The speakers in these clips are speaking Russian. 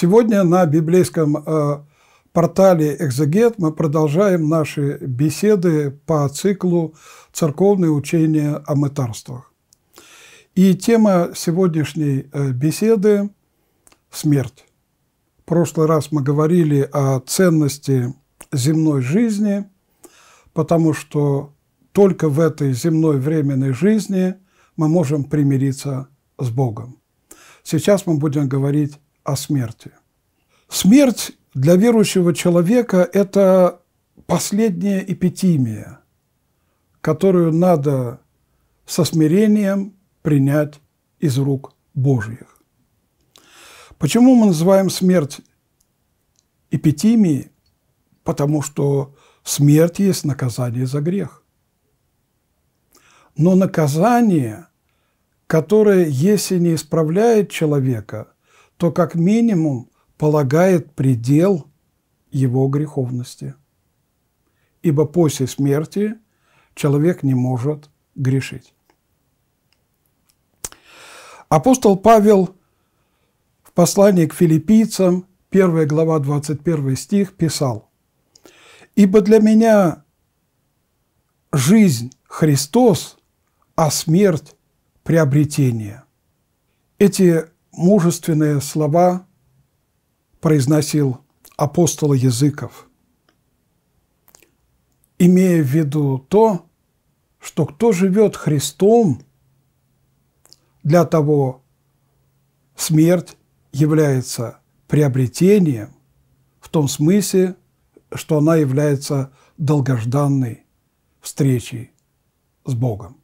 Сегодня на библейском э, портале «Экзегет» мы продолжаем наши беседы по циклу «Церковное учение о мытарствах». И тема сегодняшней э, беседы – смерть. В прошлый раз мы говорили о ценности земной жизни, потому что только в этой земной временной жизни мы можем примириться с Богом. Сейчас мы будем говорить о смерти. Смерть для верующего человека – это последняя эпитимия, которую надо со смирением принять из рук Божьих. Почему мы называем смерть эпитимией? Потому что смерть есть наказание за грех. Но наказание, которое, если не исправляет человека – то как минимум полагает предел его греховности. Ибо после смерти человек не может грешить. Апостол Павел в послании к филиппийцам, 1 глава, 21 стих, писал, «Ибо для меня жизнь – Христос, а смерть – приобретение». Эти мужественные слова произносил апостол языков, имея в виду то, что кто живет Христом, для того смерть является приобретением в том смысле, что она является долгожданной встречей с Богом.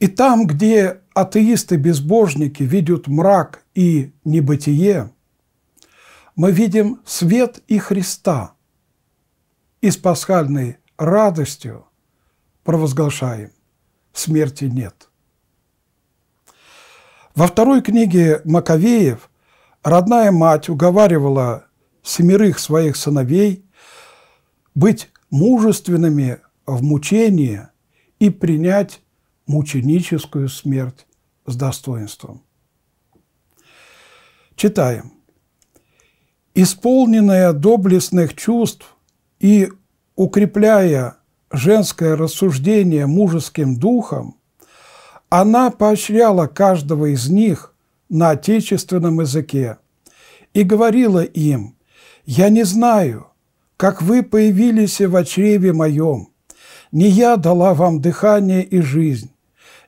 И там, где атеисты-безбожники видят мрак и небытие, мы видим свет и Христа и с пасхальной радостью провозглашаем – смерти нет. Во второй книге Маковеев родная мать уговаривала семерых своих сыновей быть мужественными в мучении и принять мученическую смерть с достоинством. Читаем. Исполненная доблестных чувств и укрепляя женское рассуждение мужеским духом, она поощряла каждого из них на отечественном языке и говорила им, «Я не знаю, как вы появились в чреве моем, не я дала вам дыхание и жизнь,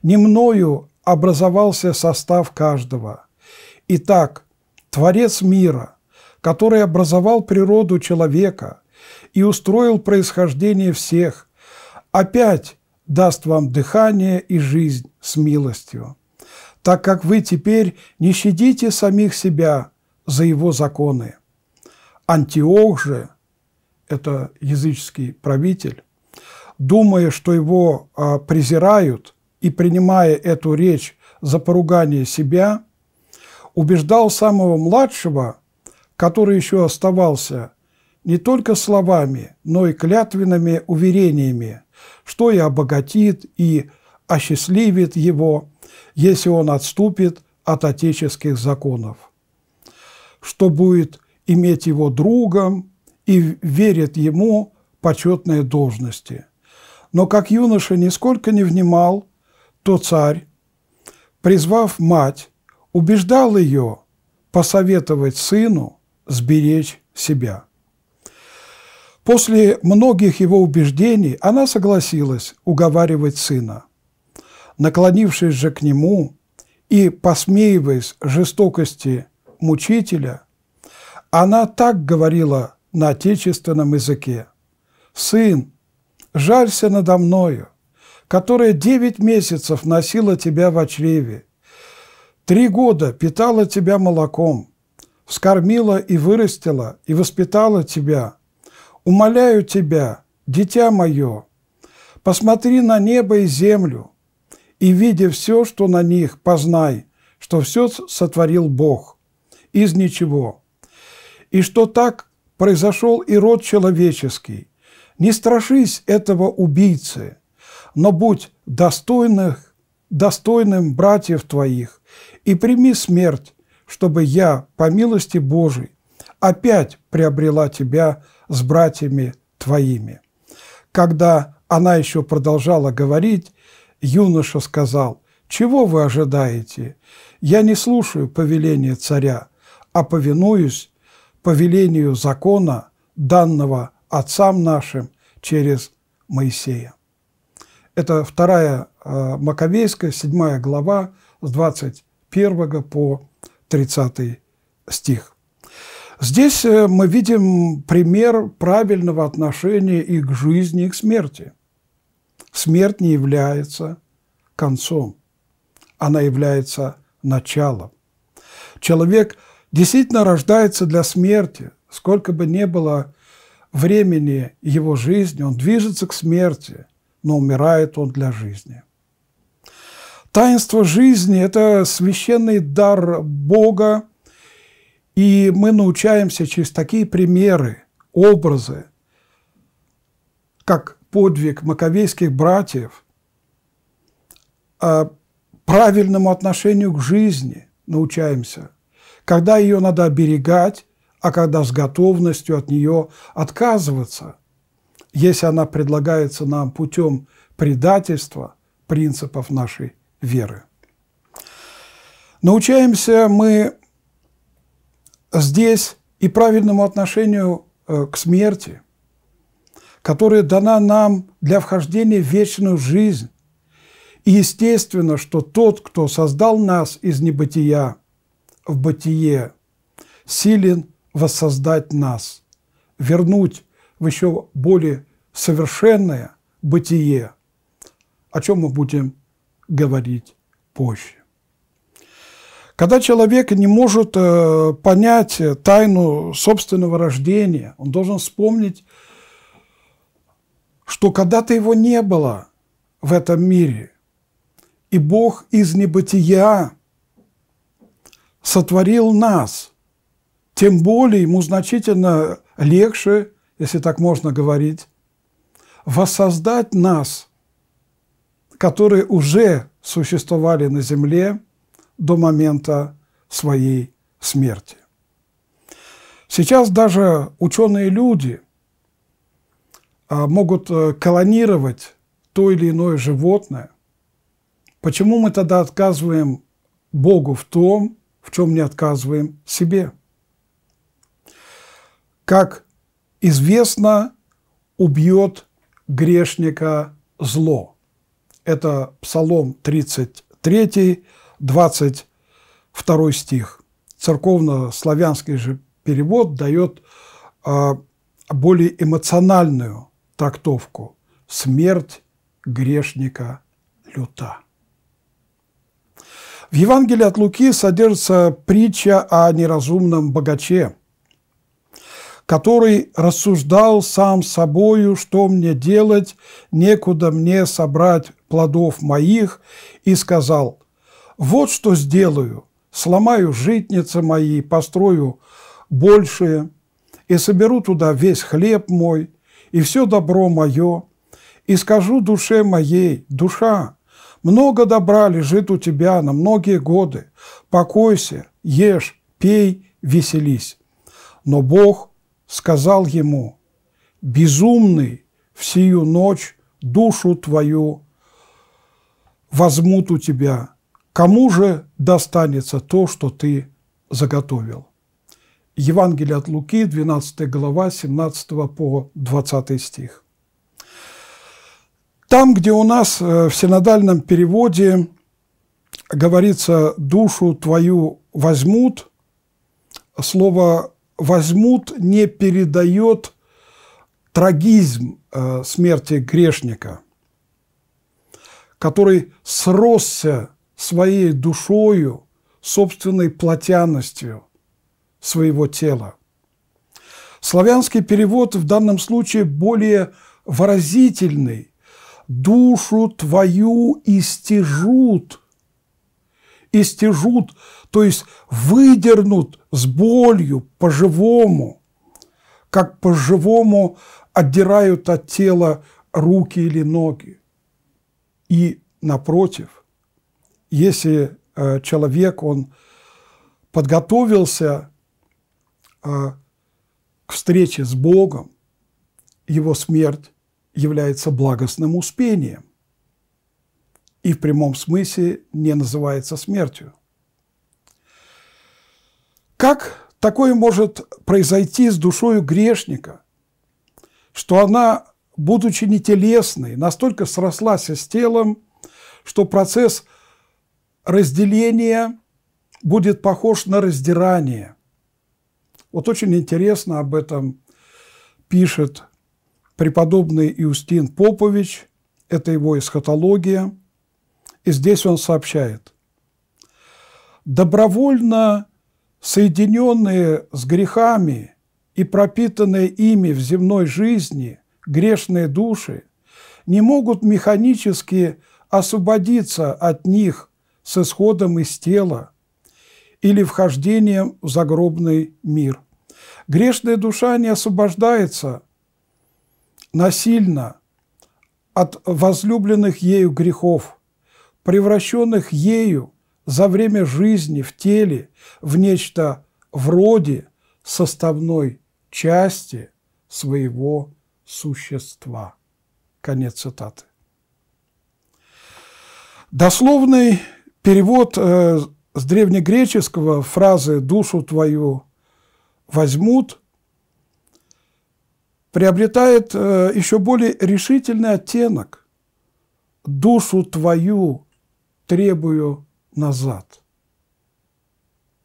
не мною образовался состав каждого. Итак, Творец мира, который образовал природу человека и устроил происхождение всех, опять даст вам дыхание и жизнь с милостью, так как вы теперь не щадите самих себя за его законы. Антиох же, это языческий правитель, думая, что его а, презирают, и принимая эту речь за поругание себя, убеждал самого младшего, который еще оставался, не только словами, но и клятвенными уверениями, что и обогатит, и осчастливит его, если он отступит от отеческих законов, что будет иметь его другом и верит ему почетные должности. Но как юноша нисколько не внимал то царь, призвав мать, убеждал ее посоветовать сыну сберечь себя. После многих его убеждений она согласилась уговаривать сына. Наклонившись же к нему и посмеиваясь жестокости мучителя, она так говорила на отечественном языке. «Сын, жарься надо мною, которая девять месяцев носила тебя в чреве, три года питала тебя молоком, вскормила и вырастила, и воспитала тебя. Умоляю тебя, дитя мое, посмотри на небо и землю, и, видя все, что на них, познай, что все сотворил Бог из ничего, и что так произошел и род человеческий. Не страшись этого убийцы – но будь достойных, достойным братьев твоих, и прими смерть, чтобы я, по милости Божией, опять приобрела тебя с братьями твоими». Когда она еще продолжала говорить, юноша сказал, «Чего вы ожидаете? Я не слушаю повеления царя, а повинуюсь повелению закона, данного отцам нашим через Моисея». Это вторая а, Маковейская, 7 глава, с 21 по 30 стих. Здесь э, мы видим пример правильного отношения и к жизни, и к смерти. Смерть не является концом, она является началом. Человек действительно рождается для смерти, сколько бы ни было времени его жизни, он движется к смерти – но умирает он для жизни. Таинство жизни – это священный дар Бога, и мы научаемся через такие примеры, образы, как подвиг маковейских братьев, а, правильному отношению к жизни научаемся, когда ее надо оберегать, а когда с готовностью от нее отказываться – если она предлагается нам путем предательства принципов нашей веры. Научаемся мы здесь и правильному отношению э, к смерти, которая дана нам для вхождения в вечную жизнь. И естественно, что тот, кто создал нас из небытия в бытие, силен воссоздать нас, вернуть в еще более совершенное бытие, о чем мы будем говорить позже. Когда человек не может э, понять тайну собственного рождения, он должен вспомнить, что когда-то его не было в этом мире, и Бог из небытия сотворил нас, тем более ему значительно легче если так можно говорить, воссоздать нас, которые уже существовали на земле до момента своей смерти. Сейчас даже ученые люди а, могут э, колонировать то или иное животное. Почему мы тогда отказываем Богу в том, в чем не отказываем себе? Как известно, убьет грешника зло. Это Псалом 33, 22 стих. Церковно-славянский же перевод дает а, более эмоциональную трактовку «смерть грешника люта». В Евангелии от Луки содержится притча о неразумном богаче – который рассуждал сам собою, что мне делать, некуда мне собрать плодов моих, и сказал, вот что сделаю, сломаю житницы мои, построю большие, и соберу туда весь хлеб мой и все добро мое, и скажу душе моей, душа, много добра лежит у тебя на многие годы, покойся, ешь, пей, веселись. Но Бог сказал ему, «Безумный в сию ночь душу твою возьмут у тебя, кому же достанется то, что ты заготовил?» Евангелие от Луки, 12 глава, 17 по 20 стих. Там, где у нас э, в синодальном переводе говорится «душу твою возьмут», слово возьмут не передает трагизм э, смерти грешника, который сросся своей душою, собственной плотяностью своего тела. Славянский перевод в данном случае более выразительный. «Душу твою истяжут истяжут, то есть выдернут с болью по-живому, как по-живому отдирают от тела руки или ноги. И напротив, если э, человек, он подготовился э, к встрече с Богом, его смерть является благостным успением и в прямом смысле не называется смертью. Как такое может произойти с душою грешника, что она, будучи нетелесной, настолько срослась с телом, что процесс разделения будет похож на раздирание. Вот очень интересно об этом пишет преподобный Иустин Попович, это его эсхатология – и здесь он сообщает. Добровольно соединенные с грехами и пропитанные ими в земной жизни грешные души не могут механически освободиться от них с исходом из тела или вхождением в загробный мир. Грешная душа не освобождается насильно от возлюбленных ею грехов – превращенных ею за время жизни в теле в нечто вроде составной части своего существа. Конец цитаты. Дословный перевод э, с древнегреческого фразы «душу твою возьмут» приобретает э, еще более решительный оттенок. «Душу твою требую назад.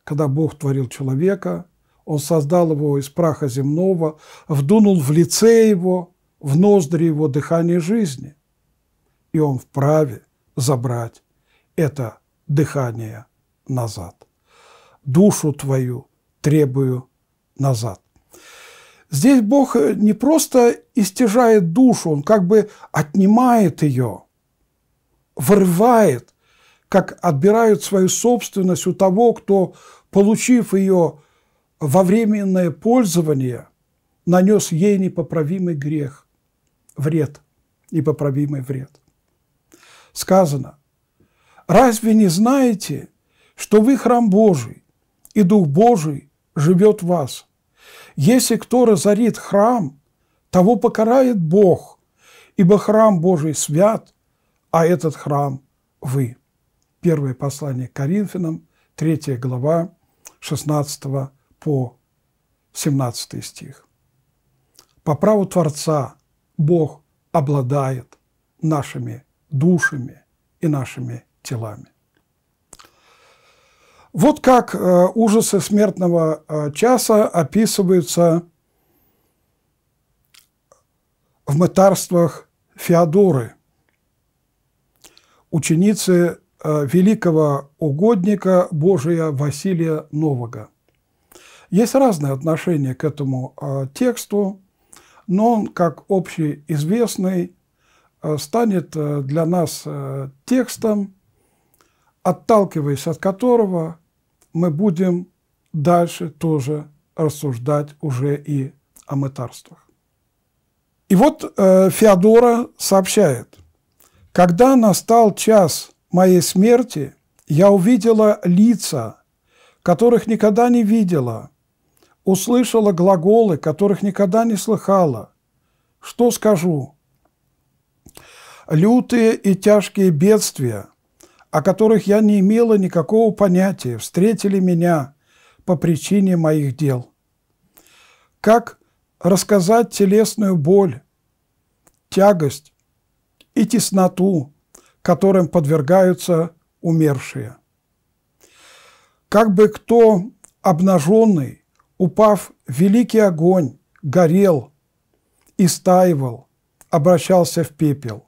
Когда Бог творил человека, Он создал его из праха земного, вдунул в лице его, в ноздри его дыхание жизни, и Он вправе забрать это дыхание назад. Душу твою требую назад. Здесь Бог не просто истяжает душу, Он как бы отнимает ее, вырывает как отбирают свою собственность у того, кто, получив ее во временное пользование, нанес ей непоправимый грех, вред, непоправимый вред. Сказано, разве не знаете, что вы храм Божий, и Дух Божий живет в вас? Если кто разорит храм, того покарает Бог, ибо храм Божий свят, а этот храм – вы. Первое послание к Коринфянам, 3 глава, 16 по 17 стих. По праву Творца Бог обладает нашими душами и нашими телами. Вот как э, ужасы смертного э, часа описываются в мытарствах Феодоры, ученицы Э, великого угодника Божия Василия Нового. Есть разные отношения к этому э, тексту, но он, как общеизвестный, э, станет для нас текстом, отталкиваясь от которого мы будем дальше тоже рассуждать уже и о мытарствах. И вот Феодора сообщает, когда настал час – моей смерти я увидела лица, которых никогда не видела, услышала глаголы, которых никогда не слыхала. Что скажу? Лютые и тяжкие бедствия, о которых я не имела никакого понятия, встретили меня по причине моих дел. Как рассказать телесную боль, тягость и тесноту, которым подвергаются умершие. Как бы кто обнаженный, упав в великий огонь, горел, и стаивал, обращался в пепел,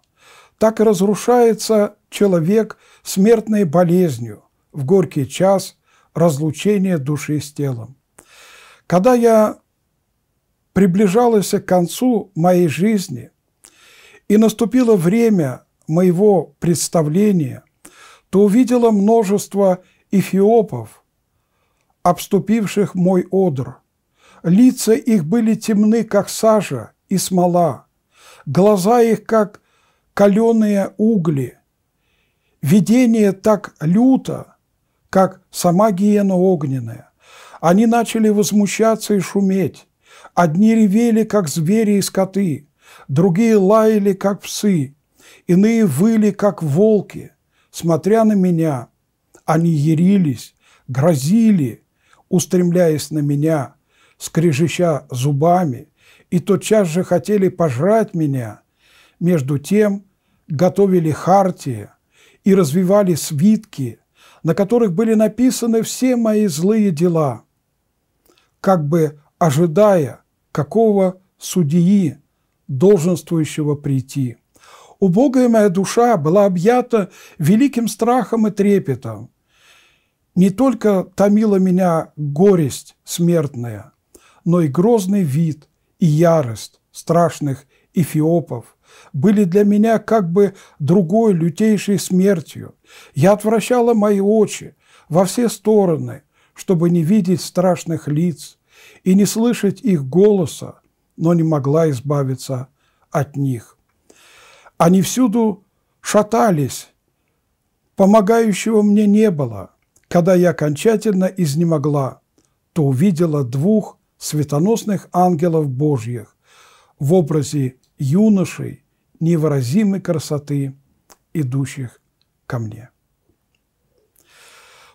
так и разрушается человек смертной болезнью в горький час разлучения души с телом. Когда я приближалась к концу моей жизни, и наступило время моего представления, то увидела множество эфиопов, обступивших мой одр. Лица их были темны, как сажа и смола, глаза их, как каленые угли, видение так люто, как сама гиена огненная. Они начали возмущаться и шуметь. Одни ревели, как звери и скоты, другие лаяли, как псы, Иные выли, как волки, смотря на меня. Они ярились, грозили, устремляясь на меня, скрежеща зубами, и тотчас же хотели пожрать меня. Между тем готовили хартии и развивали свитки, на которых были написаны все мои злые дела, как бы ожидая, какого судьи долженствующего прийти убогая моя душа была объята великим страхом и трепетом. Не только томила меня горесть смертная, но и грозный вид и ярость страшных эфиопов были для меня как бы другой лютейшей смертью. Я отвращала мои очи во все стороны, чтобы не видеть страшных лиц и не слышать их голоса, но не могла избавиться от них. Они всюду шатались, помогающего мне не было. Когда я окончательно изнемогла, то увидела двух светоносных ангелов Божьих в образе юношей невыразимой красоты, идущих ко мне.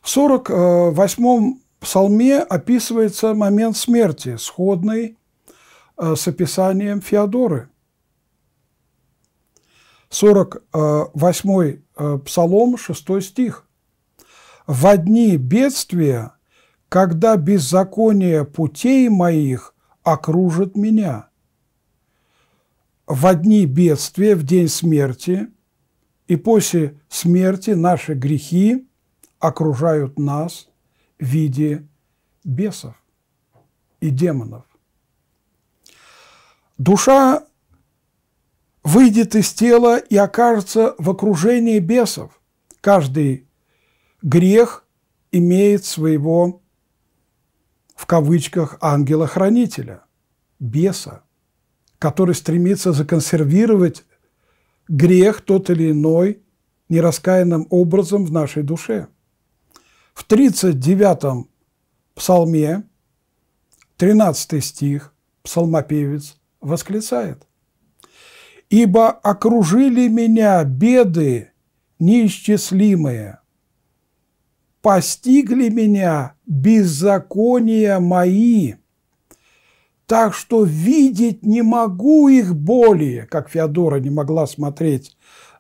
В 48-м псалме описывается момент смерти, сходный э, с описанием Феодоры – 48 э, э, псалом, 6 стих. «В одни бедствия, когда беззаконие путей моих окружит меня». В одни бедствия, в день смерти и после смерти наши грехи окружают нас в виде бесов и демонов. Душа выйдет из тела и окажется в окружении бесов. Каждый грех имеет своего, в кавычках, ангела-хранителя, беса, который стремится законсервировать грех тот или иной нераскаянным образом в нашей душе. В 39-м псалме, 13 стих, псалмопевец восклицает – ибо окружили меня беды неисчислимые, постигли меня беззакония мои, так что видеть не могу их более, как Феодора не могла смотреть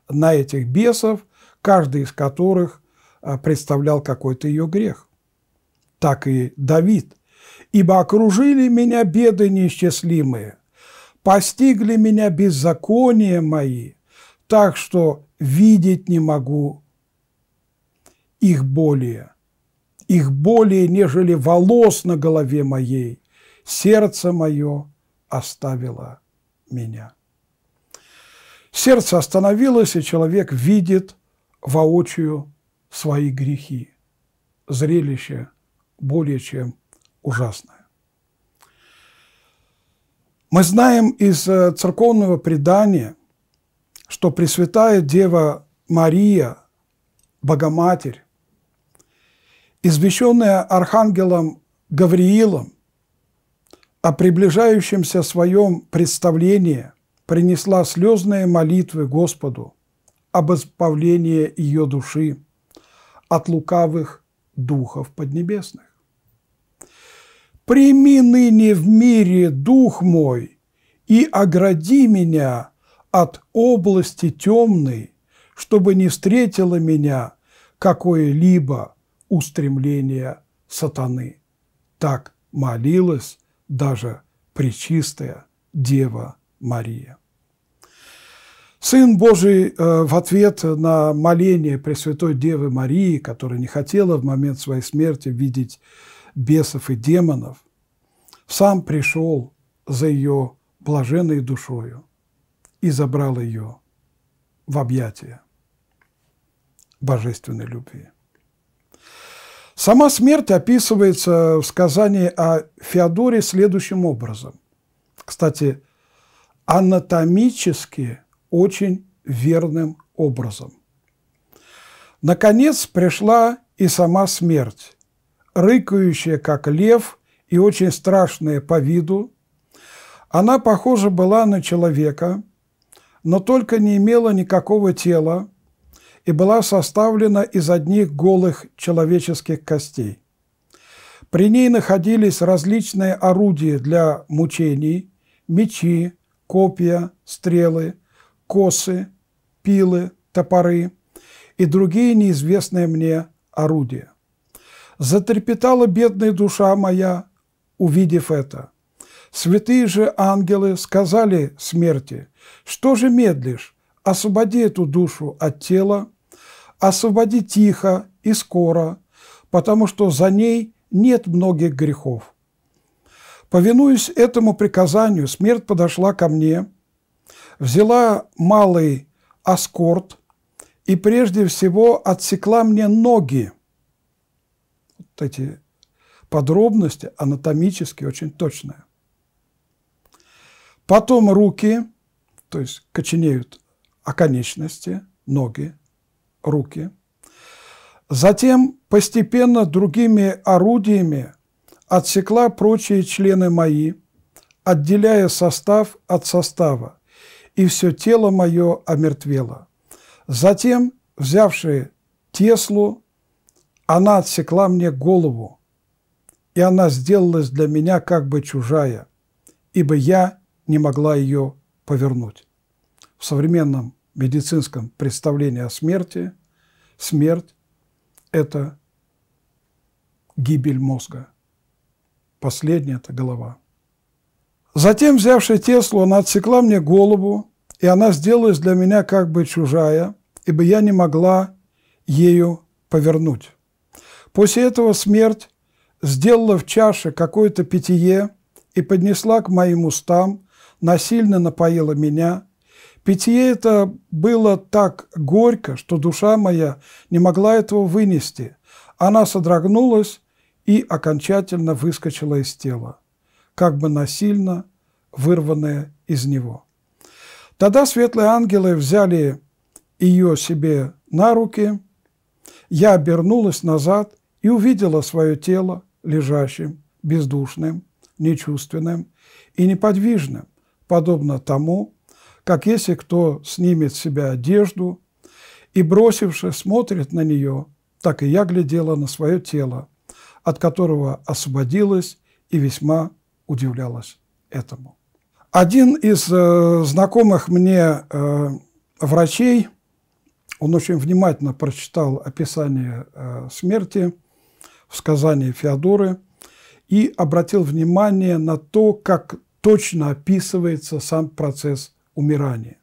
на этих бесов, каждый из которых а, представлял какой-то ее грех. Так и Давид. «Ибо окружили меня беды неисчислимые, постигли меня беззакония мои, так что видеть не могу их более, их более, нежели волос на голове моей, сердце мое оставило меня. Сердце остановилось, и человек видит воочию свои грехи. Зрелище более чем ужасно. Мы знаем из э, церковного предания, что Пресвятая Дева Мария, Богоматерь, извещенная архангелом Гавриилом о приближающемся своем представлении, принесла слезные молитвы Господу об избавлении ее души от лукавых духов поднебесных прими ныне в мире дух мой и огради меня от области темной, чтобы не встретило меня какое-либо устремление сатаны. Так молилась даже Пречистая Дева Мария. Сын Божий э, в ответ на моление Пресвятой Девы Марии, которая не хотела в момент своей смерти видеть бесов и демонов, сам пришел за ее блаженной душою и забрал ее в объятия божественной любви. Сама смерть описывается в сказании о Феодоре следующим образом. Кстати, анатомически очень верным образом. Наконец пришла и сама смерть, рыкающая, как лев, и очень страшная по виду. Она похожа была на человека, но только не имела никакого тела и была составлена из одних голых человеческих костей. При ней находились различные орудия для мучений – мечи, копья, стрелы, косы, пилы, топоры и другие неизвестные мне орудия. Затрепетала бедная душа моя, увидев это. Святые же ангелы сказали смерти, что же медлишь, освободи эту душу от тела, освободи тихо и скоро, потому что за ней нет многих грехов. Повинуясь этому приказанию, смерть подошла ко мне, взяла малый аскорт и прежде всего отсекла мне ноги – эти подробности анатомически очень точные. Потом руки, то есть коченеют оконечности, ноги, руки. Затем постепенно другими орудиями отсекла прочие члены мои, отделяя состав от состава, и все тело мое омертвело. Затем, взявшие теслу, она отсекла мне голову, и она сделалась для меня как бы чужая, ибо я не могла ее повернуть. В современном медицинском представлении о смерти смерть – это гибель мозга. Последняя – это голова. Затем, взявши Теслу, она отсекла мне голову, и она сделалась для меня как бы чужая, ибо я не могла ею повернуть. После этого смерть сделала в чаше какое-то питье и поднесла к моим устам, насильно напоила меня. Питье это было так горько, что душа моя не могла этого вынести. Она содрогнулась и окончательно выскочила из тела, как бы насильно вырванная из него. Тогда светлые ангелы взяли ее себе на руки, я обернулась назад – и увидела свое тело лежащим, бездушным, нечувственным и неподвижным, подобно тому, как если кто снимет с себя одежду и, бросивши, смотрит на нее, так и я глядела на свое тело, от которого освободилась и весьма удивлялась этому. Один из э, знакомых мне э, врачей, он очень внимательно прочитал описание э, смерти в сказании Феодоры и обратил внимание на то, как точно описывается сам процесс умирания.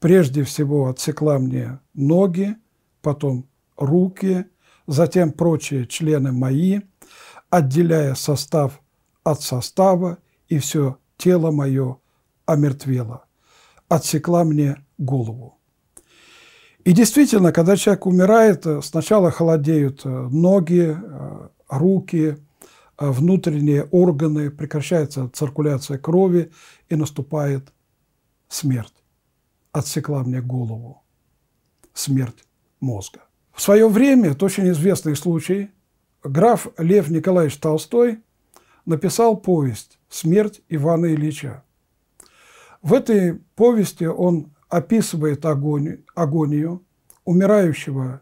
Прежде всего отсекла мне ноги, потом руки, затем прочие члены мои, отделяя состав от состава, и все тело мое омертвело. Отсекла мне голову. И действительно, когда человек умирает, э, сначала холодеют э, ноги, э, руки, внутренние органы, прекращается циркуляция крови и наступает смерть. Отсекла мне голову. Смерть мозга. В свое время, это очень известный случай, граф Лев Николаевич Толстой написал повесть «Смерть Ивана Ильича». В этой повести он описывает агонию, агонию умирающего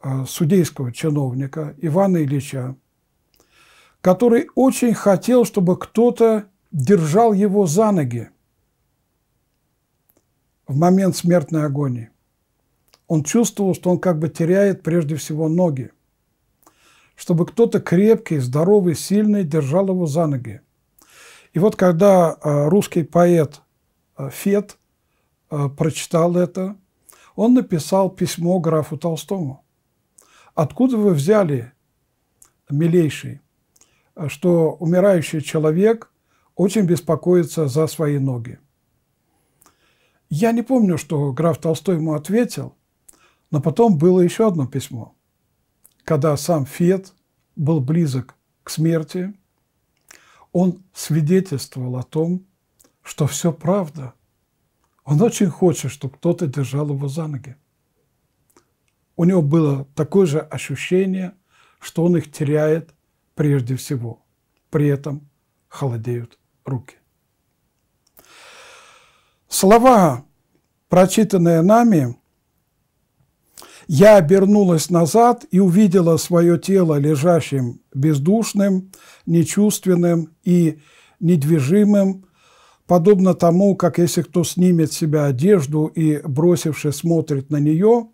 а, судейского чиновника Ивана Ильича, который очень хотел, чтобы кто-то держал его за ноги в момент смертной агонии. Он чувствовал, что он как бы теряет прежде всего ноги, чтобы кто-то крепкий, здоровый, сильный держал его за ноги. И вот когда а, русский поэт а, Фет – Э, прочитал это, он написал письмо графу Толстому. «Откуда вы взяли, милейший, что умирающий человек очень беспокоится за свои ноги?» Я не помню, что граф Толстой ему ответил, но потом было еще одно письмо, когда сам Фет был близок к смерти, он свидетельствовал о том, что все правда – он очень хочет, чтобы кто-то держал его за ноги. У него было такое же ощущение, что он их теряет прежде всего. При этом холодеют руки. Слова, прочитанные нами, я обернулась назад и увидела свое тело лежащим бездушным, нечувственным и недвижимым подобно тому, как если кто снимет с себя одежду и, бросивши, смотрит на нее,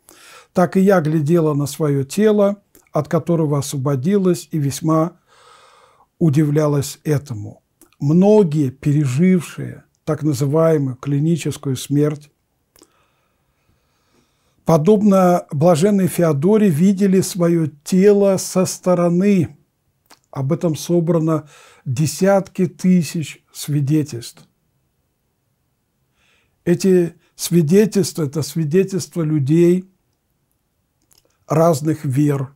так и я глядела на свое тело, от которого освободилась и весьма удивлялась этому. Многие, пережившие так называемую клиническую смерть, подобно блаженной Феодоре, видели свое тело со стороны. Об этом собрано десятки тысяч свидетельств. Эти свидетельства – это свидетельства людей разных вер,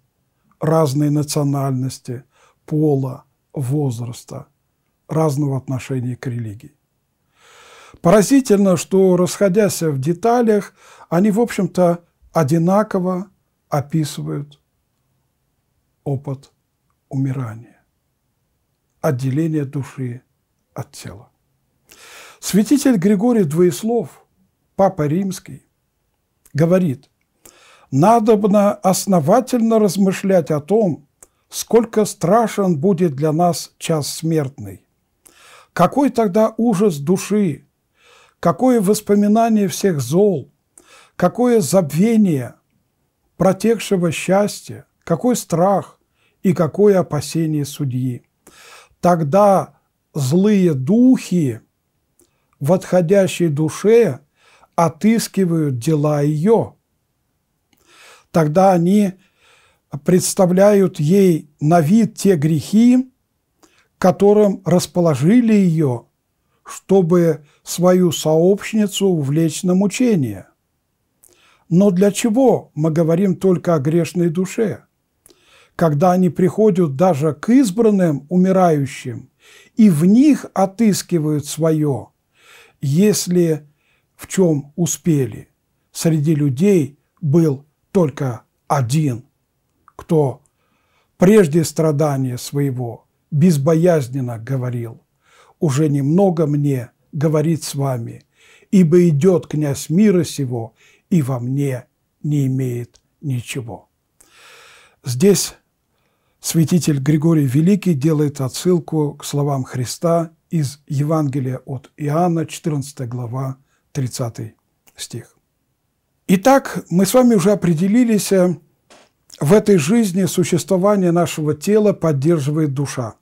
разной национальности, пола, возраста, разного отношения к религии. Поразительно, что, расходясь в деталях, они, в общем-то, одинаково описывают опыт умирания, отделение души от тела. Святитель Григорий Двоеслов, Папа Римский, говорит, «Надобно основательно размышлять о том, сколько страшен будет для нас час смертный. Какой тогда ужас души, какое воспоминание всех зол, какое забвение протекшего счастья, какой страх и какое опасение судьи. Тогда злые духи – в отходящей душе отыскивают дела ее. Тогда они представляют ей на вид те грехи, которым расположили ее, чтобы свою сообщницу увлечь на мучение. Но для чего мы говорим только о грешной душе? Когда они приходят даже к избранным умирающим и в них отыскивают свое – если в чем успели, среди людей был только один, кто прежде страдания своего безбоязненно говорил, уже немного мне говорит с вами, ибо идет князь мира сего, и во мне не имеет ничего. Здесь святитель Григорий Великий делает отсылку к словам Христа из Евангелия от Иоанна, 14 глава, 30 стих. Итак, мы с вами уже определились, э, в этой жизни существование нашего тела поддерживает душа.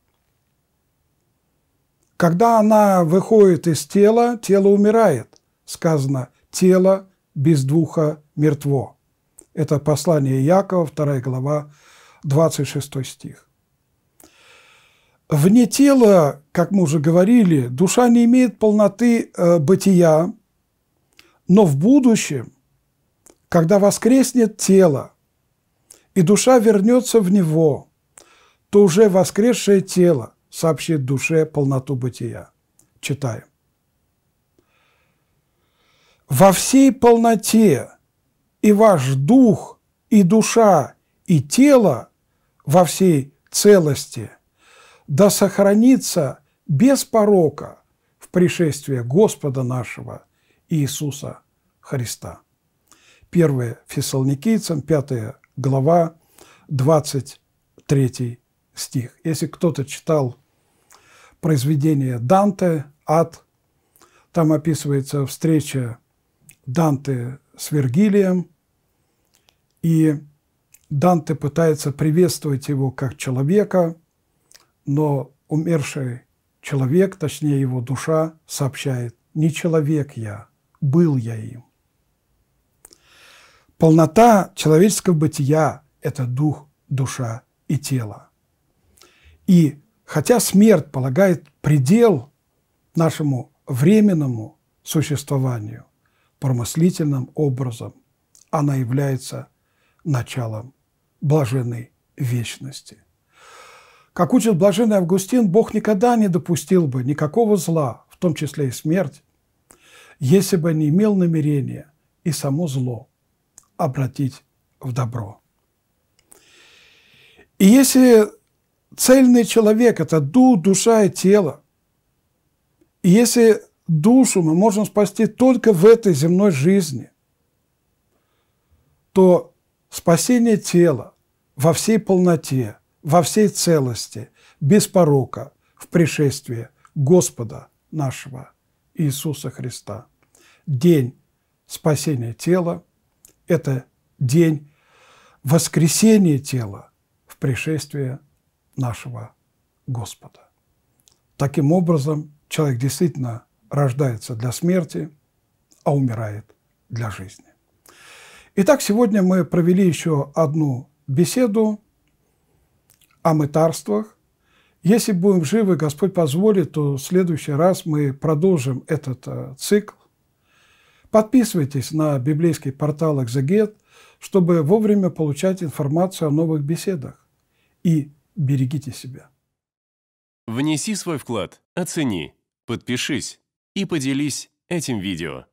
Когда она выходит из тела, тело умирает. Сказано, тело без духа мертво. Это послание Якова, 2 глава, 26 стих. Вне тела, как мы уже говорили, душа не имеет полноты э, бытия, но в будущем, когда воскреснет тело, и душа вернется в него, то уже воскресшее тело сообщит душе полноту бытия. Читаем. «Во всей полноте и ваш дух, и душа, и тело во всей целости – да сохранится без порока в пришествии Господа нашего Иисуса Христа. 1 Фессалоникийцам, 5 глава, 23 стих. Если кто-то читал произведение Данте «Ад», там описывается встреча Данте с Вергилием, и Данте пытается приветствовать его как человека, но умерший человек, точнее его душа, сообщает, не человек я, был я им. Полнота человеческого бытия – это дух, душа и тело. И хотя смерть полагает предел нашему временному существованию промыслительным образом, она является началом блаженной вечности – как учит блаженный Августин, Бог никогда не допустил бы никакого зла, в том числе и смерть, если бы не имел намерения и само зло обратить в добро. И если цельный человек – это дух, душа и тело, и если душу мы можем спасти только в этой земной жизни, то спасение тела во всей полноте – во всей целости, без порока, в пришествие Господа нашего Иисуса Христа. День спасения тела – это день воскресения тела в пришествие нашего Господа. Таким образом, человек действительно рождается для смерти, а умирает для жизни. Итак, сегодня мы провели еще одну беседу о мытарствах. Если будем живы, Господь позволит, то в следующий раз мы продолжим этот э, цикл. Подписывайтесь на библейский портал «Экзегет», чтобы вовремя получать информацию о новых беседах. И берегите себя. Внеси свой вклад, оцени, подпишись и поделись этим видео.